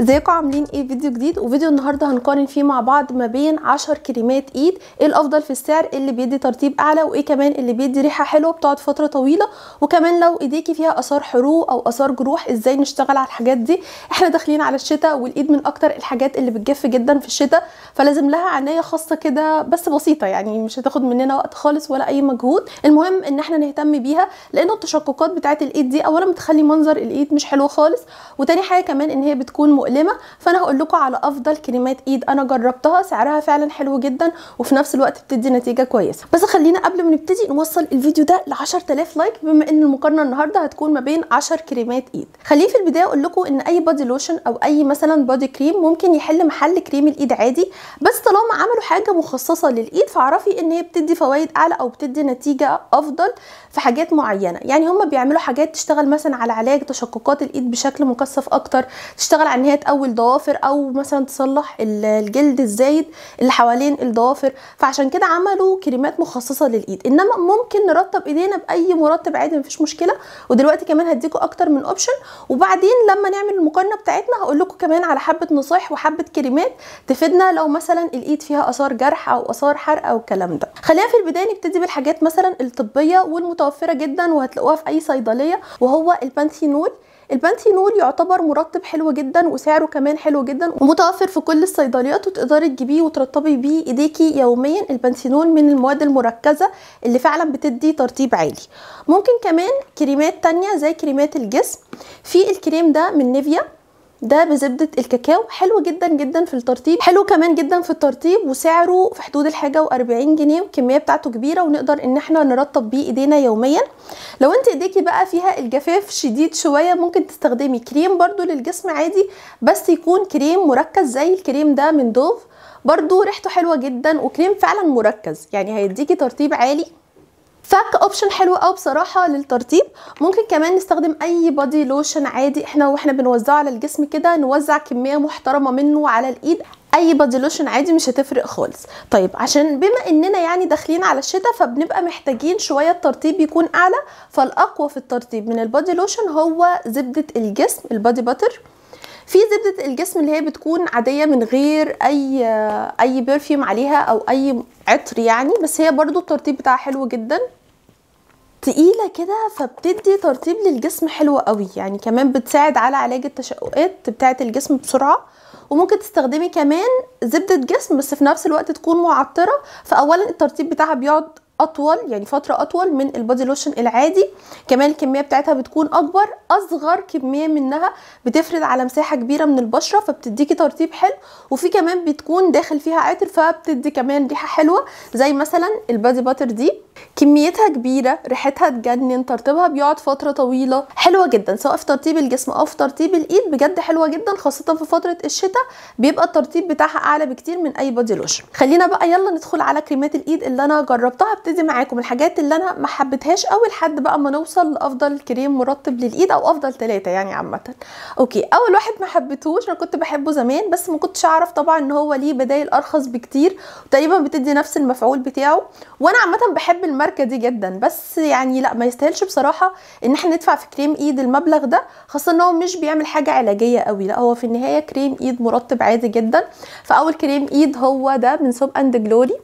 ازيكم عاملين ايه فيديو جديد وفيديو النهارده هنقارن فيه مع بعض ما بين 10 كريمات ايد ايه الافضل في السعر إيه اللي بيدي ترطيب اعلى وايه كمان اللي بيدي ريحه حلوه بتقعد فتره طويله وكمان لو ايديكي فيها اثار حروق او اثار جروح ازاي نشتغل على الحاجات دي احنا داخلين على الشتاء والايد من اكتر الحاجات اللي بتجف جدا في الشتاء فلازم لها عنايه خاصه كده بس بسيطه يعني مش هتاخد مننا وقت خالص ولا اي مجهود المهم ان احنا نهتم بيها لان التشققات بتاعه الايد دي اولا بتخلي منظر الايد مش حلو خالص وتاني حاجه كمان ان هي بتكون مؤلمه فانا هقول لكم على افضل كريمات ايد انا جربتها سعرها فعلا حلو جدا وفي نفس الوقت بتدي نتيجه كويسه بس خلينا قبل ما نبتدي نوصل الفيديو ده ل 10000 لايك بما ان المقارنه النهارده هتكون ما بين 10 كريمات ايد خليني في البدايه اقول لكم ان اي بادي لوشن او اي مثلا بادي كريم ممكن يحل محل كريم الايد عادي بس طالما عملوا حاجه مخصصه للايد فاعرفي ان هي بتدي فوائد اعلى او بتدي نتيجه افضل في حاجات معينه يعني هم بيعملوا حاجات تشتغل مثلا على علاج تشققات الايد بشكل مكثف اكتر تشتغل على ان هي الحاجات او الضوافر او مثلا تصلح الجلد الزايد اللي حوالين الضوافر فعشان كده عملوا كريمات مخصصه للايد انما ممكن نرطب ايدينا باي مرطب عادي مفيش مشكله ودلوقتي كمان هديكم اكتر من اوبشن وبعدين لما نعمل المقارنه بتاعتنا هقول لكم كمان على حبه نصايح وحبه كريمات تفيدنا لو مثلا الايد فيها اثار جرح او اثار حرق او الكلام ده خلينا في البدايه نبتدي بالحاجات مثلا الطبيه والمتوفره جدا وهتلاقوها في اي صيدليه وهو البانثينول البانثينول يعتبر مرطب حلو جدا وسعره كمان حلو جدا ومتوفر في كل الصيدليات وتقدري تجيبيه وترطبي بيه ايديكي يوميا البانثينول من المواد المركزه اللي فعلا بتدي ترطيب عالي ممكن كمان كريمات تانية زي كريمات الجسم في الكريم ده من نيفيا ده بزبده الكاكاو حلو جدا جدا في الترطيب حلو كمان جدا في الترطيب وسعره في حدود الحاجه واربعين جنيه والكميه بتاعته كبيره ونقدر ان احنا نرطب بيه ايدينا يوميا لو انت ايديكي بقى فيها الجفاف شديد شويه ممكن تستخدمي كريم برده للجسم عادي بس يكون كريم مركز زي الكريم ده من دوف برده ريحته حلوه جدا وكريم فعلا مركز يعني هيديكي ترطيب عالي فك اوبشن حلو قوي بصراحه للترطيب ممكن كمان نستخدم اي بادي لوشن عادي احنا واحنا بنوزعه على الجسم كده نوزع كميه محترمه منه على الايد اي بادي لوشن عادي مش هتفرق خالص طيب عشان بما اننا يعني داخلين على الشتاء فبنبقى محتاجين شويه ترطيب يكون اعلى فالاقوى في الترطيب من البادي لوشن هو زبده الجسم البادي باتر في زبده الجسم اللي هي بتكون عاديه من غير اي اي برفيوم عليها او اي عطر يعني بس هي برضو الترطيب بتاعها حلو جدا تقيله كده فبتدي ترطيب للجسم حلو قوي يعني كمان بتساعد على علاج التشققات بتاعه الجسم بسرعه وممكن تستخدمي كمان زبده جسم بس في نفس الوقت تكون معطره فاولا الترطيب بتاعها بيقعد اطول يعني فتره اطول من البادي لوشن العادي كمان الكميه بتاعتها بتكون اكبر اصغر كميه منها بتفرد على مساحه كبيره من البشره فبتديكي ترطيب حلو وفي كمان بتكون داخل فيها عطر فبتدي كمان ريحه حلوه زي مثلا البادي باتر دي كميتها كبيره ريحتها تجنن ترطيبها بيقعد فتره طويله حلوه جدا سواء في ترطيب الجسم او في ترطيب الايد بجد حلوه جدا خاصه في فتره الشتاء بيبقى الترطيب بتاعها اعلى بكتير من اي بادي لوشن خلينا بقى يلا ندخل على كريمات الايد اللي انا جربتها ابتدي معاكم الحاجات اللي انا ما حبيتهاش اول حد بقى ما نوصل لافضل كريم مرطب للايد او افضل ثلاثه يعني عامه اوكي اول واحد ما حبيتهوش انا كنت بحبه زمان بس ما كنتش اعرف طبعا ان هو ليه بدايل ارخص بكتير وتقريبا بتدي نفس المفعول بتاعه وانا عامه بحب الماركه دي جدا بس يعني لا ما يستاهلش بصراحه ان احنا ندفع في كريم ايد المبلغ ده خاصه ان هو مش بيعمل حاجه علاجيه قوي لا هو في النهايه كريم ايد مرطب عادي جدا فاول كريم ايد هو ده من سوب اند جلوري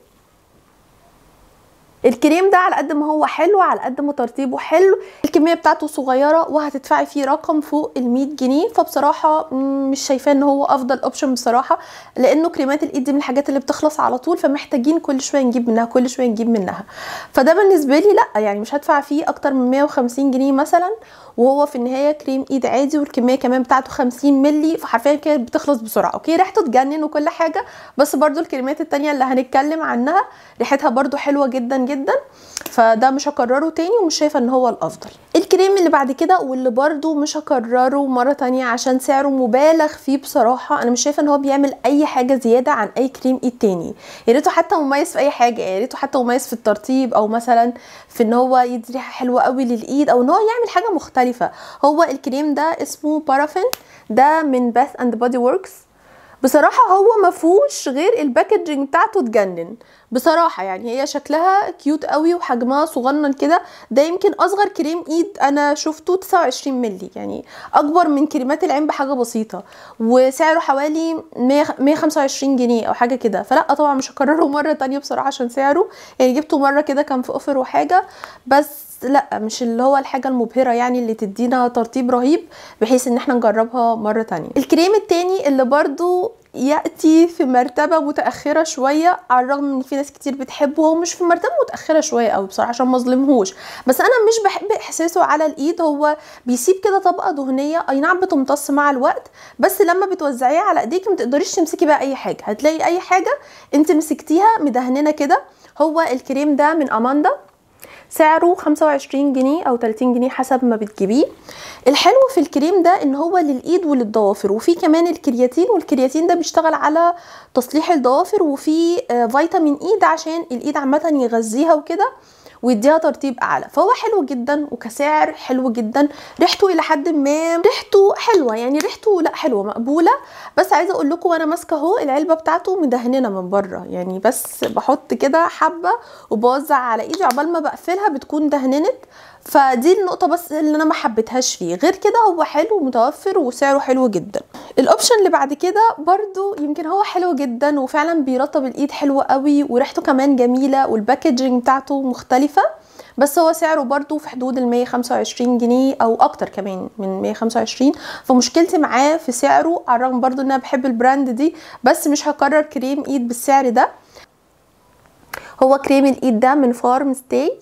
الكريم ده على قد ما هو حلو على قد ما ترطيبه حلو الكميه بتاعته صغيره وهتدفعي فيه رقم فوق ال جنيه فبصراحه مش شايفاه ان هو افضل اوبشن بصراحه لانه كريمات الايد دي من الحاجات اللي بتخلص على طول فمحتاجين كل شويه نجيب منها كل شويه نجيب منها فده بالنسبه لي لا يعني مش هدفع فيه اكتر من 150 جنيه مثلا وهو في النهايه كريم ايد عادي والكميه كمان بتاعته 50 مللي فحرفيا كانت بتخلص بسرعه اوكي ريحته تجنن وكل حاجه بس برده الكريمات التانية اللي هنتكلم عنها ريحتها برده حلوه جدا, جداً جدا فده مش هكرره تاني ومش شايفه ان هو الافضل الكريم اللي بعد كده واللي برده مش هكرره مره تانية عشان سعره مبالغ فيه بصراحه انا مش شايفه ان هو بيعمل اي حاجه زياده عن اي كريم ايد تاني يا ريته حتى مميز في اي حاجه يا ريته حتى مميز في الترطيب او مثلا في ان هو يدي ريحه حلوه قوي للايد او ان هو يعمل حاجه مختلفه هو الكريم ده اسمه بارافين ده من باث اند بودي وركس بصراحه هو ما فيهوش غير الباكجنج بتاعته تجنن بصراحه يعني هي شكلها كيوت قوي وحجمها صغنن كده ده يمكن اصغر كريم ايد انا شفته 29 مللي يعني اكبر من كريمات العين بحاجه بسيطه وسعره حوالي 125 جنيه او حاجه كده فلا طبعا مش هكرره مره تانية بصراحه عشان سعره يعني جبته مره كده كان في اوفر وحاجه بس لا مش اللي هو الحاجه المبهره يعني اللي تدينا ترطيب رهيب بحيث ان احنا نجربها مره تانية الكريم التاني اللي برضو ياتي في مرتبه متاخره شويه على الرغم ان في ناس كتير بتحبه هو مش في مرتبه متاخره شويه قوي بصراحه عشان ما اظلمهوش بس انا مش بحب احساسه على الايد هو بيسيب كده طبقه دهنيه اي نعم بتمتص مع الوقت بس لما بتوزعيه على ايديك ما تقدريش تمسكي بقى اي حاجه هتلاقي اي حاجه انت مسكتيها مدهننه كده هو الكريم ده من اماندا سعره 25 جنيه او 30 جنيه حسب ما بتجيبيه الحلو في الكريم ده ان هو للايد وللضوافر وفي كمان الكرياتين والكرياتين ده بيشتغل على تصليح الضوافر وفي آه، فيتامين اي ده عشان الايد عامه يغذيها وكده ويديها ترطيب اعلى فهو حلو جدا وكسعر حلو جدا ريحته الى حد ما ريحته حلوه يعني ريحته لا حلوه مقبوله بس عايزه اقول لكم وانا ماسكه اهو العلبه بتاعته مدهننه من بره يعني بس بحط كده حبه وبوزع على ايدي عقبال ما بقفلها بتكون دهننت فدي النقطه بس اللي انا ما حبيتهاش فيه غير كده هو حلو ومتوفر وسعره حلو جدا الاوبشن اللي بعد كده برضو يمكن هو حلو جدا وفعلا بيرطب الايد حلو قوي وريحته كمان جميله والباكجنج بتاعته مختلفه بس هو سعره برضو في حدود ال 125 جنيه او اكتر كمان من 125 فمشكلتي معاه في سعره على الرغم برضو ان انا بحب البراند دي بس مش هكرر كريم ايد بالسعر ده هو كريم الايد ده من فارم ستاي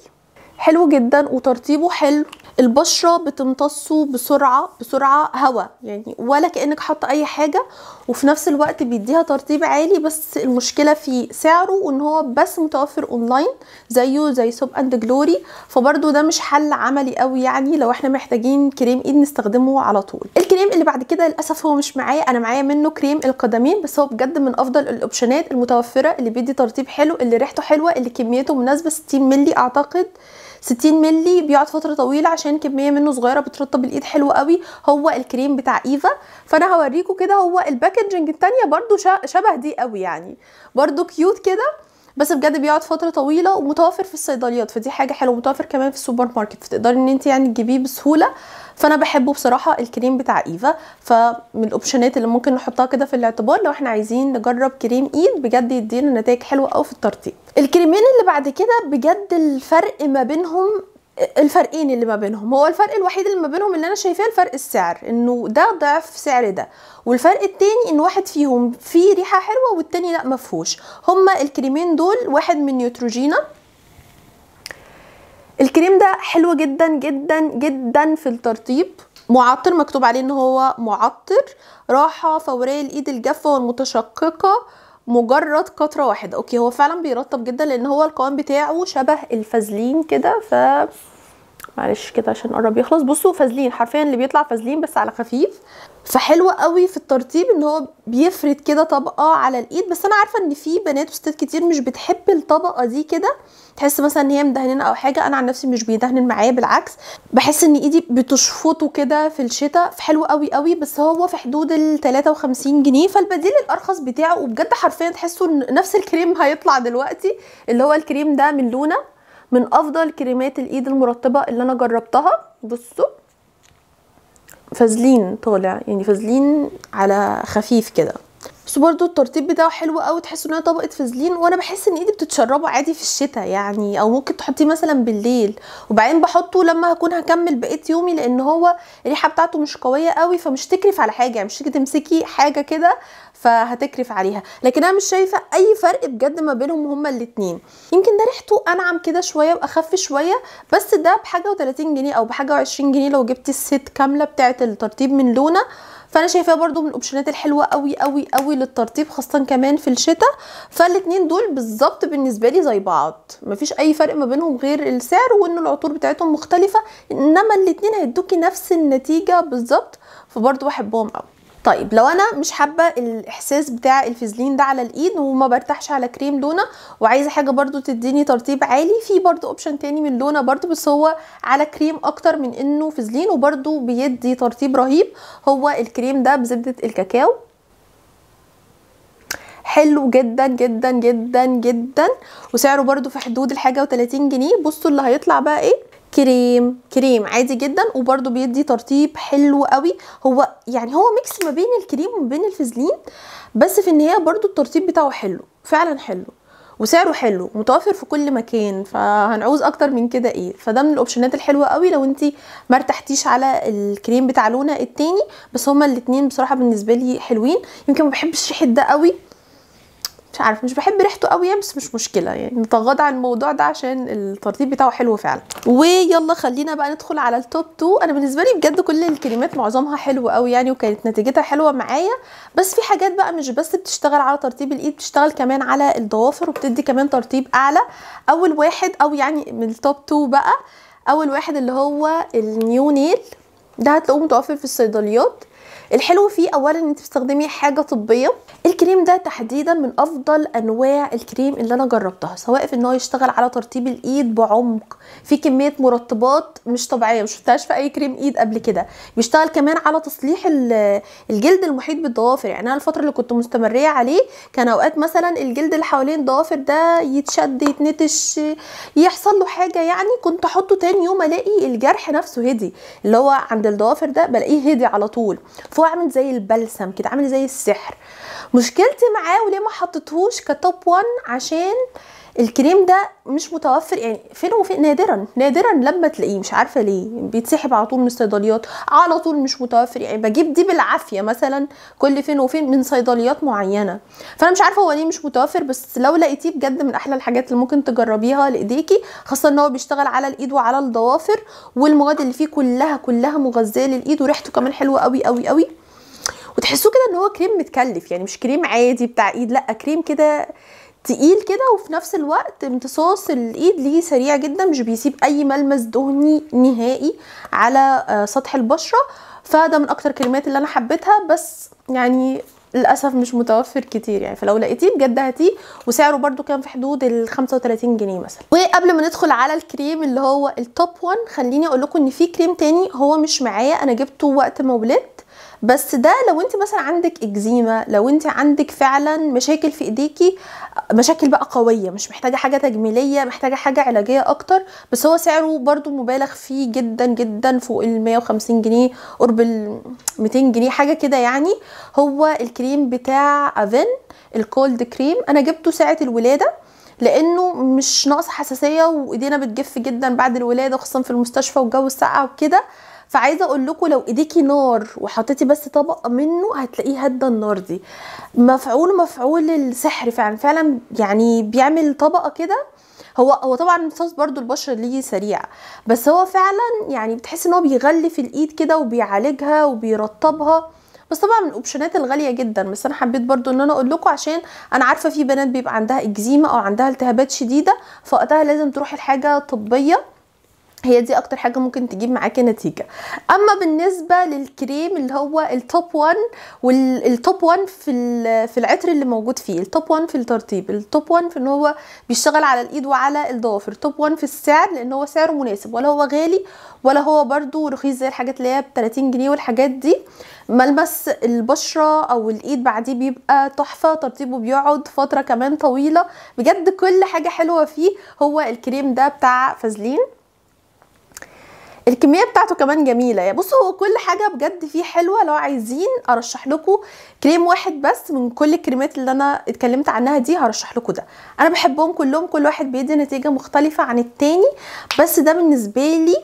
حلو جدا وترطيبه حلو البشره بتمتصه بسرعه بسرعه هواء يعني ولا كانك حاطه اي حاجه وفي نفس الوقت بيديها ترطيب عالي بس المشكله في سعره وان هو بس متوفر اونلاين زيه زي سوب اند جلوري فبرده ده مش حل عملي قوي يعني لو احنا محتاجين كريم ايد نستخدمه على طول الكريم اللي بعد كده للاسف هو مش معايا انا معايا منه كريم القدمين بس هو بجد من افضل الاوبشنات المتوفره اللي بيدي ترطيب حلو اللي ريحته حلوه اللي كميته مناسبه 60 ملي اعتقد 60 مللي بيقعد فتره طويله عشان كميه منه صغيره بترطب الايد حلو قوي هو الكريم بتاع ايفا فانا هوريكم كده هو الباكجنج الثانيه برده شبه دي قوي يعني برده كيوت كده بس بجد بيقعد فتره طويله ومتوفر في الصيدليات فدي حاجه حلوه متوفر كمان في السوبر ماركت فتقدري ان انت يعني تجيبيه بسهوله فانا بحبه بصراحه الكريم بتاع ايفا فمن الاوبشنات اللي ممكن نحطها كده في الاعتبار لو احنا عايزين نجرب كريم ايد بجد يدينا نتائج حلوه او في الترطيب الكريمين اللي بعد كده بجد الفرق ما بينهم الفرقين اللي ما بينهم هو الفرق الوحيد اللي ما بينهم اللي انا شايفاه الفرق السعر انه ده ضعف سعر ده والفرق التاني ان واحد فيهم فيه ريحه حلوه والتاني لا ما فيهوش هما الكريمين دول واحد من نيوتروجينا الكريم ده حلو جدا جدا جدا في الترطيب معطر مكتوب عليه ان هو معطر راحه فوريه لايد الجافه والمتشققه مجرد قطره واحده اوكي هو فعلا بيرطب جدا لان هو القوام بتاعه شبه الفازلين كده ف معلش كده عشان قرب يخلص بصوا فازلين حرفيا اللي بيطلع فازلين بس على خفيف فحلو قوي في الترطيب ان هو بيفرد كده طبقه على الايد بس انا عارفه ان في بنات وستات كتير مش بتحب الطبقه دي كده تحس مثلا ان هي مدهنين او حاجه انا عن نفسي مش بيدهن معايا بالعكس بحس ان ايدي بتشفطه كده في الشتاء فحلو قوي قوي بس هو في حدود ال 53 جنيه فالبديل الارخص بتاعه وبجد حرفيا تحسوا ان نفس الكريم هيطلع دلوقتي اللي هو الكريم ده من لونه من افضل كريمات الايد المرطبه اللي انا جربتها بصوا فازلين طالع يعني فازلين على خفيف كده بس برضو الترطيب بتاعه حلو قوي تحس انها طبقه فازلين وانا بحس ان ايدي بتتشربه عادي في الشتاء يعني او ممكن تحطيه مثلا بالليل وبعدين بحطه لما هكون هكمل بقيه يومي لان هو الريحه بتاعته مش قويه قوي فمش تكرف على حاجه يعني مش تيجي تمسكي حاجه كده فهتكرف عليها لكن انا مش شايفه اي فرق بجد ما بينهم هما الاتنين يمكن ده ريحته انعم كده شويه واخف شويه بس ده بحاجه و30 جنيه او بحاجه و20 جنيه لو جبتي الست كامله بتاعه الترطيب من لونه فانا شايفاه برضو من الاوبشنات الحلوه قوي قوي قوي للترطيب خاصه كمان في الشتاء فالاتنين دول بالظبط بالنسبه لي زي بعض مفيش اي فرق ما بينهم غير السعر وان العطور بتاعتهم مختلفه انما الاتنين هيدوكي نفس النتيجه بالظبط فبرضو بحبهم قوي طيب لو انا مش حابه الاحساس بتاع الفازلين ده على الايد وما برتاحش على كريم لونا وعايزه حاجه برضو تديني ترطيب عالي في برضو اوبشن تاني من لونا برضو بس هو على كريم اكتر من انه فازلين وبرضو بيدي ترطيب رهيب هو الكريم ده بزبده الكاكاو حلو جدا جدا جدا جدا وسعره برضو في حدود الحاجه و30 جنيه بصوا اللي هيطلع بقى ايه كريم كريم عادي جدا وبرده بيدي ترطيب حلو قوي هو يعني هو ميكس ما بين الكريم وما بين الفازلين بس في النهايه برده الترطيب بتاعه حلو فعلا حلو وسعره حلو متوفر في كل مكان فهنعوز اكتر من كده ايه فده من الاوبشنات الحلوه قوي لو انت ما ارتحتيش على الكريم بتاع لونا التاني بس هما الاتنين بصراحه بالنسبه لي حلوين يمكن ما بحبش ريحه ده قوي مش عارف مش بحب ريحته قوي يعني، بس مش مشكله يعني نتغاضى عن الموضوع ده عشان الترطيب بتاعه حلو فعلا ويلا خلينا بقى ندخل على التوب 2 انا بالنسبه لي بجد كل الكريمات معظمها حلو قوي يعني وكانت نتيجتها حلوه معايا بس في حاجات بقى مش بس بتشتغل على ترطيب الايد بتشتغل كمان على الضوافر وبتدي كمان ترطيب اعلى اول واحد او يعني من التوب 2 بقى اول واحد اللي هو النيو نيل ده هتلاقوه متوفر في الصيدليات الحلو فيه اولا ان انت بتستخدمي حاجه طبيه الكريم ده تحديدا من افضل انواع الكريم اللي انا جربتها سواء في ان هو يشتغل على ترطيب الايد بعمق في كميه مرطبات مش طبيعيه مش شفتهاش في اي كريم ايد قبل كده بيشتغل كمان على تصليح الجلد المحيط بالضوافر يعني انا الفتره اللي كنت مستمريه عليه كان اوقات مثلا الجلد اللي حوالين الضوافر ده يتشد يتنتش يحصل له حاجه يعني كنت احطه تاني يوم الاقي الجرح نفسه هدي اللي هو عند الضوافر ده بلاقيه هدي على طول هو عامل زي البلسم كده عامل زي السحر مشكلتي معاه وليه ما حطيتهوش كتوب 1 عشان آه الكريم ده مش متوفر يعني فين وفين نادرا نادرا لما تلاقيه مش عارفه ليه بيتسحب على طول من الصيدليات على طول مش متوفر يعني بجيب دي بالعافيه مثلا كل فين وفين من صيدليات معينه فانا مش عارفه هو ليه مش متوفر بس لو لقيتيه بجد من احلى الحاجات اللي ممكن تجربيها لايديكي خاصه ان هو بيشتغل على الايد وعلى الضوافر والمواد اللي فيه كلها كلها مغذيه للايد وريحته كمان حلوه قوي قوي قوي وتحسوه كده ان هو كريم متكلف يعني مش كريم عادي بتاع ايد لا كريم كده تقيل كده وفي نفس الوقت امتصاص الايد ليه سريع جدا مش بيسيب اي ملمس دهني نهائي على آه، سطح البشره فده من اكتر كلمات اللي انا حبيتها بس يعني للاسف مش متوفر كتير يعني فلو لقيتيه بجد هاتيه وسعره برده كان في حدود ال 35 جنيه مثلا وقبل ما ندخل على الكريم اللي هو التوب 1 خليني اقول لكم ان في كريم تاني هو مش معايا انا جبته وقت ما ولدت بس ده لو انت مثلا عندك اكزيما لو انت عندك فعلا مشاكل في ايديكي مشاكل بقى قويه مش محتاجه حاجه تجميليه محتاجه حاجه علاجيه اكتر بس هو سعره برده مبالغ فيه جدا جدا فوق ال 150 جنيه قرب ال 200 جنيه حاجه كده يعني هو الكريم بتاع افن الكولد كريم انا جبته ساعه الولاده لانه مش ناقص حساسيه وايدينا بتجف جدا بعد الولاده خصوصا في المستشفى والجو الساقع وكده فعايزه اقول لكم لو ايديكي نار وحطيتي بس طبق منه هتلاقيه هدى النار دي مفعول مفعول السحر فعلا فعلا يعني بيعمل طبقه كده هو هو طبعا امتصاص برضو البشره ليه سريع بس هو فعلا يعني بتحس ان هو بيغلف الايد كده وبيعالجها وبيرطبها بس طبعا من الاوبشنات الغاليه جدا بس انا حبيت برضو ان انا اقول لكم عشان انا عارفه في بنات بيبقى عندها اكزيما او عندها التهابات شديده فوقتها لازم تروح الحاجه طبيه هي دي اكتر حاجه ممكن تجيب معاكي نتيجه اما بالنسبه للكريم اللي هو التوب 1 والتوب 1 في في العطر اللي موجود فيه التوب 1 في الترطيب التوب 1 في ان هو بيشتغل على الايد وعلى الضوافر التوب 1 في السعر لان هو سعره مناسب ولا هو غالي ولا هو برده رخيص زي الحاجات اللي هي ب 30 جنيه والحاجات دي ملمس البشره او الايد بعديه بيبقى تحفه ترطيبه بيقعد فتره كمان طويله بجد كل حاجه حلوه فيه هو الكريم ده بتاع فازلين الكميه بتاعته كمان جميله يعني بصوا هو كل حاجه بجد فيه حلوه لو عايزين ارشح لكم كريم واحد بس من كل الكريمات اللي انا اتكلمت عنها دي هرشح لكم ده انا بحبهم كلهم كل واحد بيدي نتيجه مختلفه عن التاني بس ده بالنسبه لي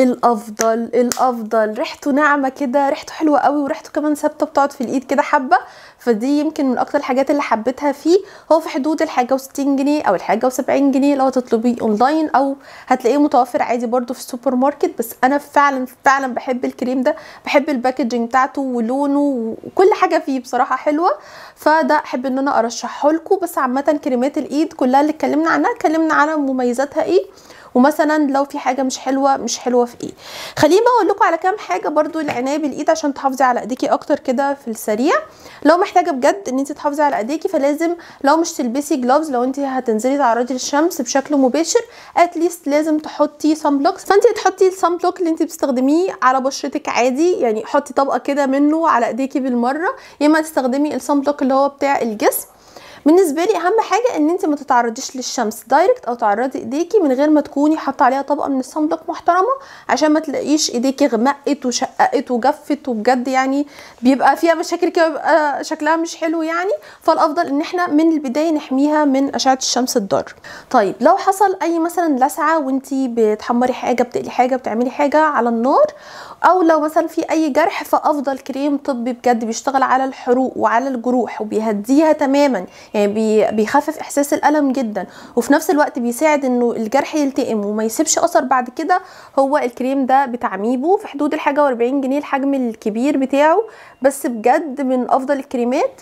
الافضل الافضل ريحته ناعمه كده ريحته حلوه قوي وريحته كمان ثابته بتقعد في الايد كده حبه فدي يمكن من اكتر الحاجات اللي حبيتها فيه هو في حدود الحاجه و60 جنيه او الحاجه و70 جنيه لو هتطلبيه اونلاين او هتلاقيه متوفر عادي برده في السوبر ماركت بس انا فعلا فعلا بحب الكريم ده بحب الباكجينج بتاعته ولونه وكل حاجه فيه بصراحه حلوه فده احب ان انا ارشحه لكم بس عامه كريمات الايد كلها اللي اتكلمنا عنها اتكلمنا على مميزاتها ايه ومثلا لو في حاجه مش حلوه مش حلوه في ايه خليني بقى اقول لكم على كام حاجه برضو العنايه بالايد عشان تحافظي على ايديكي اكتر كده في السريع لو محتاجه بجد ان انت تحافظي على ايديكي فلازم لو مش تلبسي جلوفز لو انت هتنزلي تعرضي للشمس بشكل مباشر اتليست لازم تحطي سان بلوكس فانت تحطي السان بلوك اللي انت بتستخدميه على بشرتك عادي يعني حطي طبقه كده منه على ايديكي بالمره يا اما تستخدمي السان بلوك اللي هو بتاع الجسم بالنسبه لي اهم حاجه ان انت ما تتعرضيش للشمس دايركت او تعرضي ايديكي من غير ما تكوني حاطه عليها طبقه من الصندوق محترمه عشان ما تلاقيش ايديكي غمقت وشققت وجفت وبجد يعني بيبقى فيها مشاكل كده بيبقى شكلها مش حلو يعني فالافضل ان احنا من البدايه نحميها من اشعه الشمس الضاره طيب لو حصل اي مثلا لسعه وانت بتحمري حاجه بتقلي حاجه بتعملي حاجه على النار او لو مثلا في اي جرح فافضل كريم طبي بجد بيشتغل على الحروق وعلى الجروح وبيهديها تماما يعني بيخفف احساس الالم جدا وفي نفس الوقت بيساعد انه الجرح يلتئم وما يسيبش اثر بعد كده هو الكريم ده بتعميبه في حدود الحاجه و40 جنيه الحجم الكبير بتاعه بس بجد من افضل الكريمات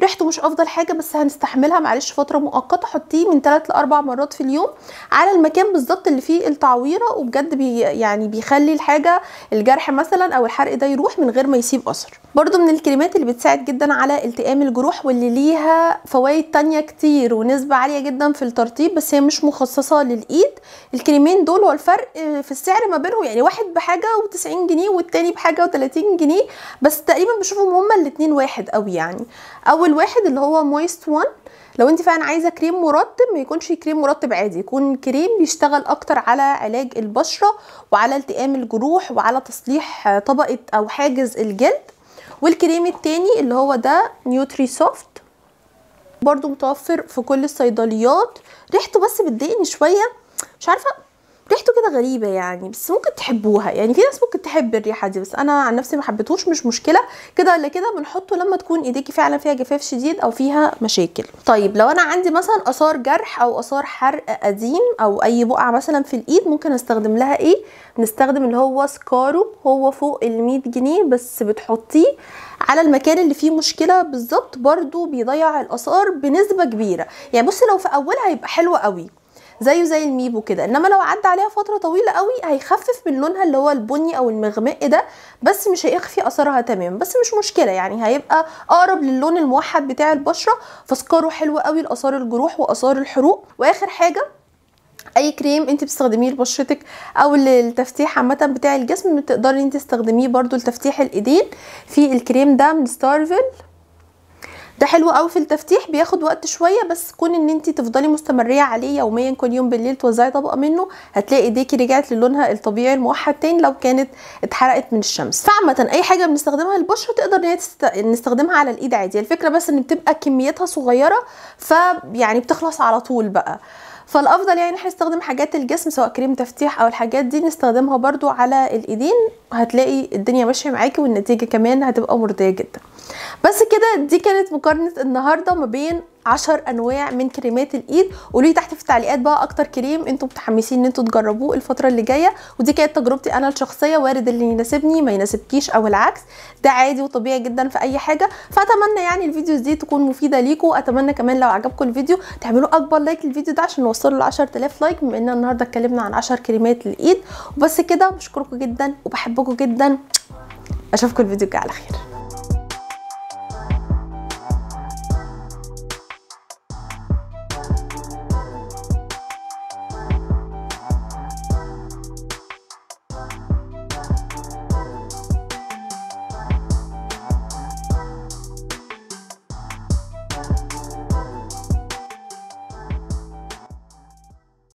ريحته مش افضل حاجه بس هنستحملها معلش فتره مؤقته حطيه من 3 ل 4 مرات في اليوم على المكان بالظبط اللي فيه التعويره وبجد بي يعني بيخلي الحاجه الجرح مثلا او الحرق ده يروح من غير ما يسيب اثر برضو من الكريمات اللي بتساعد جدا على التئام الجروح واللي ليها فوائد تانية كتير ونسبه عاليه جدا في الترطيب بس هي مش مخصصه للايد الكريمين دول والفرق في السعر ما بينهم يعني واحد بحاجه و90 جنيه والتاني بحاجه و30 جنيه بس تقريبا بشوفهم هما الاثنين واحد قوي يعني اول الواحد اللي هو مويست وان لو انت فعلا عايزه كريم مرطب ما يكونش كريم مرطب عادي يكون كريم بيشتغل اكتر على علاج البشره وعلى التئام الجروح وعلى تصليح طبقه او حاجز الجلد والكريم التاني اللي هو ده نيوتري سوفت برضو متوفر في كل الصيدليات ريحته بس بتضايقني شويه مش عارفه ريحته كده غريبه يعني بس ممكن تحبوها يعني في ناس ممكن تحب الريحه دي بس انا عن نفسي ما حبيتهوش مش مشكله كده ولا كده بنحطه لما تكون ايديكي فعلا فيها جفاف شديد او فيها مشاكل طيب لو انا عندي مثلا اثار جرح او اثار حرق قديم او اي بقعه مثلا في الايد ممكن استخدم لها ايه بنستخدم اللي هو سكارو هو فوق ال 100 جنيه بس بتحطيه على المكان اللي فيه مشكله بالظبط برده بيضيع الاثار بنسبه كبيره يعني بصي لو في اولها هيبقى حلو قوي زيه زي الميبو كده انما لو عدى عليها فتره طويله قوي هيخفف من لونها اللي هو البني او المغمق ده بس مش هيخفي اثرها تماما بس مش مشكله يعني هيبقى اقرب للون الموحد بتاع البشره فسكاره حلو قوي لاثار الجروح واثار الحروق واخر حاجه اي كريم انت بتستخدميه لبشرتك او للتفتيح عامه بتاع الجسم تقدري انت تستخدميه برضو لتفتيح الايدين في الكريم ده من ستارفيل ده حلو قوي في التفتيح بياخد وقت شويه بس كون ان انت تفضلي مستمريه عليه يوميا كل يوم بالليل توزعي طبقه منه هتلاقي ايديكي رجعت للونها الطبيعي الموحد تاني لو كانت اتحرقت من الشمس فعامه اي حاجه بنستخدمها للبشره تقدر ان هي تست... نستخدمها على الايد عادي الفكره بس ان بتبقى كميتها صغيره فيعني بتخلص على طول بقى فالافضل يعني احنا نستخدم حاجات الجسم سواء كريم تفتيح او الحاجات دي نستخدمها برده على الايدين هتلاقي الدنيا ماشيه معاكي والنتيجه كمان هتبقى مرضيه جدا بس كده دي كانت مقارنه النهارده ما بين 10 انواع من كريمات الايد قولوا لي تحت في التعليقات بقى اكتر كريم انتم متحمسين ان انتم تجربوه الفتره اللي جايه ودي كانت تجربتي انا الشخصيه وارد اللي يناسبني ما يناسبكيش او العكس ده عادي وطبيعي جدا في اي حاجه فاتمنى يعني الفيديو دي تكون مفيده ليكم اتمنى كمان لو عجبكم الفيديو تعملوا اكبر لايك للفيديو ده عشان نوصله ل 10000 لايك بما ان النهارده اتكلمنا عن 10 كريمات للايد وبس كده بشكركم جدا وبحبكم جدا اشوفكم الفيديو الجاي على خير